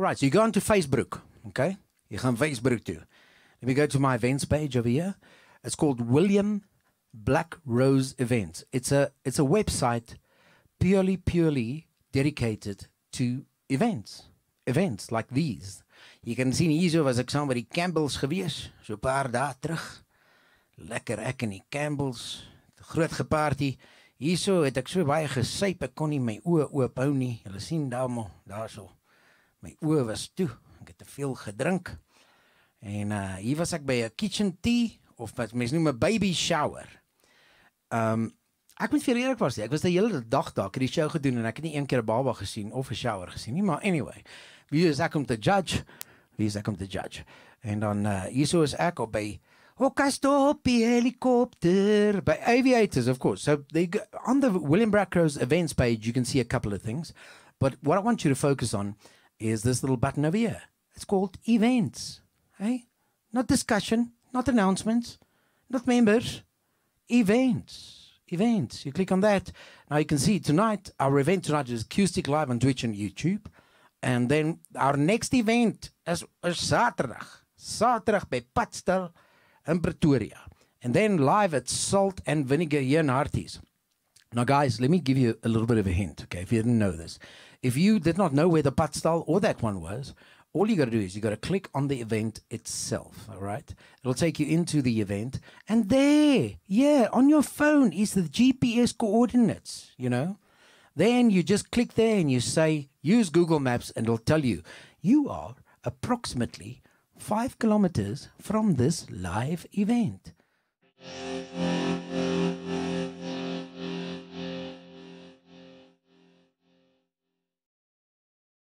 Right, so you go onto Facebook, okay? You go on Facebook too. Let me go to my events page over here. It's called William Black Rose Events. It's a it's a website purely purely dedicated to events. Events like these. Jy kan sien hierso was ek saam by die Campbells gewees, so 'n paar dae terug. Lekker ek in die Campbells, groot gepartytjie. Hierso het ek so baie gesyp, ek kon nie my oë oop hou nie. Hulle sien daarmo, daarso my oë was toe. Ek het te veel gedrink. En uh hier was ek by 'n kitchen tea of wat mense noem 'n baby shower. Um ek moet vir eerlik was, ek was die hele dag daar, ek het die show gedoen en ek het nie een keer 'n baba gesien of 'n shower gesien nie, maar anyway. Wie is ek om te judge? Wie is ek om te judge? En dan uh hier was ek op by Hokastopi oh, helikopter by Aviators of course. So they go, on the William Brackrose events page you can see a couple of things. But what I want you to focus on Here's this little button over here. It's called events. Hey? Not discussion, not announcements, not members. Events. Events. You click on that. Now you can see tonight, our event tonight is Acoustic Live on Twitch and YouTube. And then our next event is, is Saturday. Saturday by Patstel in Pretoria. And then live at Salt and Vinegar here in now, guys, let me give you a little bit of a hint, okay, if you didn't know this. If you did not know where the butt style or that one was, all you got to do is you got to click on the event itself, all right? It'll take you into the event. And there, yeah, on your phone is the GPS coordinates, you know? Then you just click there and you say, use Google Maps, and it'll tell you, you are approximately five kilometers from this live event.